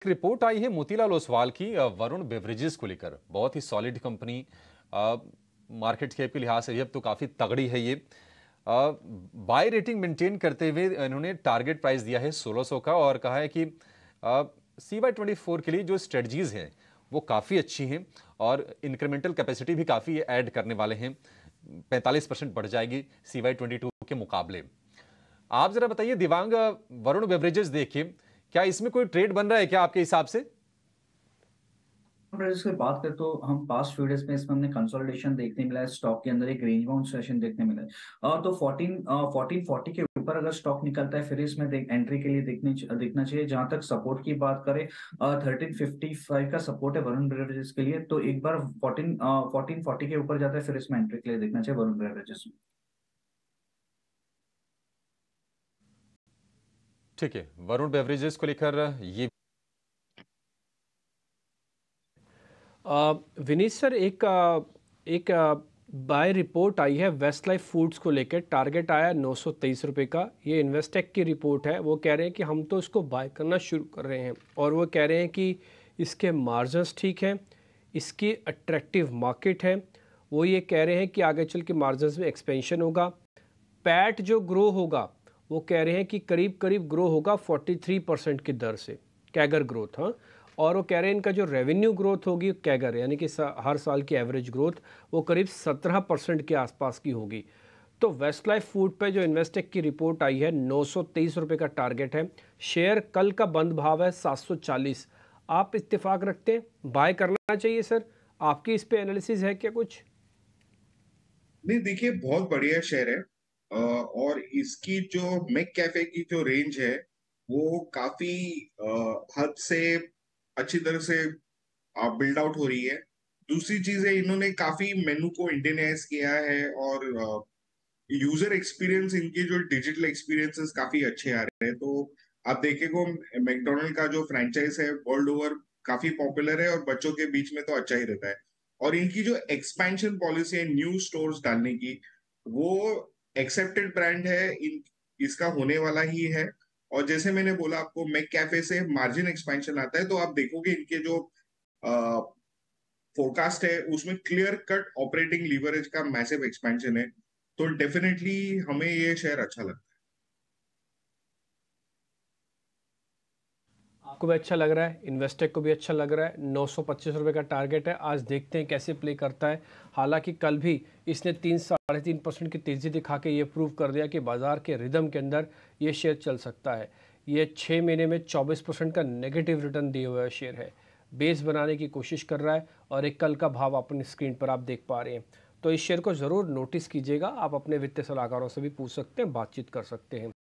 एक रिपोर्ट आई है मोतीलाल ओसवाल की वरुण बेवरेजेस को लेकर बहुत ही सॉलिड कंपनी मार्केट कैप के लिहाज से अब तो काफ़ी तगड़ी है ये बाय रेटिंग मेंटेन करते हुए इन्होंने टारगेट प्राइस दिया है 1600 का और कहा है कि सी वाई ट्वेंटी फोर के लिए जो स्ट्रेटजीज़ हैं वो काफ़ी अच्छी हैं और इंक्रीमेंटल कैपेसिटी भी काफ़ी ऐड करने वाले हैं 45 परसेंट बढ़ जाएगी सी वाई ट्वेंटी टू के मुकाबले आप ज़रा बताइए दिवांग वरुण बेवरेजेस देखिए क्या इसमें कोई ट्रेड बन रहा है क्या आपके हिसाब से बात करें तो हम पास्ट फ्यू डेज में इसमें हमने कंसोलिडेशन देखने मिला है स्टॉक के अंदर एक रेंज बाउंड सेशन देखने मिला है और तो 14 फोर्टीन फोर्टी के ऊपर अगर स्टॉक निकलता है फिर इसमें एंट्री के लिए देखने देखना चाहिए जहां तक सपोर्ट की बात करें 1355 का सपोर्ट है वरुण ब्रेवरेजेस के लिए तो एक बार 14 1440 के ऊपर जाता है फिर इसमें एंट्री के लिए देखना चाहिए वरुण ब्रेवरेजेस में ठीक है वरुण बेवरेजेस को लेकर ये विनीत सर एक एक बाय रिपोर्ट आई है वेस्ट लाइफ फूड्स को लेकर टारगेट आया नौ सौ तेईस रुपये का ये इन्वेस्टेक की रिपोर्ट है वो कह रहे हैं कि हम तो इसको बाय करना शुरू कर रहे हैं और वो कह रहे हैं कि इसके मार्जन्स ठीक हैं इसकी अट्रैक्टिव मार्केट है वो ये कह रहे हैं कि आगे चल के मार्जन्स में एक्सपेंशन होगा पैट जो ग्रो होगा वो कह रहे हैं कि करीब करीब ग्रो होगा 43 परसेंट की दर से कैगर ग्रोथ हाँ और वो कह रहे हैं इनका जो रेवेन्यू ग्रोथ होगी कैगर यानी कि सा, हर साल की एवरेज ग्रोथ वो करीब 17 परसेंट के आसपास की होगी तो वेस्ट लाइफ फूड पे जो इन्वेस्टेक की रिपोर्ट आई है नौ रुपए का टारगेट है शेयर कल का बंद भाव है सात आप इतफाक रखते हैं बाय करना चाहिए सर आपकी इस पे एनालिसिस है क्या कुछ नहीं देखिए बहुत बढ़िया शेयर है और इसकी जो मेक कैफे की जो रेंज है वो काफी हद से अच्छी तरह से बिल्ड आउट हो रही है दूसरी चीज है इन्होंने काफी मेनू को इंडियनाइज किया है और यूजर एक्सपीरियंस इनके जो डिजिटल एक्सपीरियंसेस काफी अच्छे आ रहे हैं तो आप देखेगो मैकडोनल्ड का जो फ्रेंचाइज है वर्ल्ड ओवर काफी पॉपुलर है और बच्चों के बीच में तो अच्छा ही रहता है और इनकी जो एक्सपेंशन पॉलिसी है न्यू स्टोर्स डालने की वो एक्सेप्टेड ब्रांड है इन इसका होने वाला ही है और जैसे मैंने बोला आपको मैक कैफे से मार्जिन एक्सपेंशन आता है तो आप देखोगे इनके जो फोरकास्ट है उसमें क्लियर कट ऑपरेटिंग लीवरेज का मैसिव एक्सपेंशन है तो डेफिनेटली हमें ये शेयर अच्छा लगता है आपको भी अच्छा लग रहा है इन्वेस्टेक को भी अच्छा लग रहा है नौ सौ का टारगेट है आज देखते हैं कैसे प्ले करता है हालांकि कल भी इसने तीन साढ़े तीन परसेंट की तेज़ी दिखा के ये प्रूव कर दिया कि बाज़ार के रिदम के अंदर ये शेयर चल सकता है ये छः महीने में चौबीस परसेंट का नेगेटिव रिटर्न दिए हुआ शेयर है बेस बनाने की कोशिश कर रहा है और एक कल का भाव अपनी स्क्रीन पर आप देख पा रहे हैं तो इस शेयर को ज़रूर नोटिस कीजिएगा आप अपने वित्तीय सलाहकारों से भी पूछ सकते हैं बातचीत कर सकते हैं